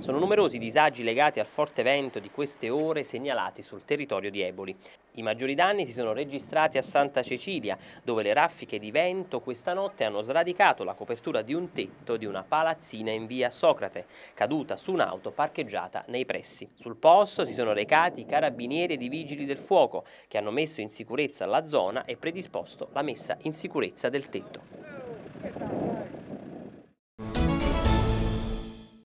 Sono numerosi i disagi legati al forte vento di queste ore segnalati sul territorio di Eboli. I maggiori danni si sono registrati a Santa Cecilia, dove le raffiche di vento questa notte hanno sradicato la copertura di un tetto di una palazzina in via Socrate, caduta su un'auto parcheggiata nei pressi. Sul posto si sono recati i carabinieri ed i vigili del fuoco, che hanno messo in sicurezza la zona e predisposto la messa in sicurezza del tetto.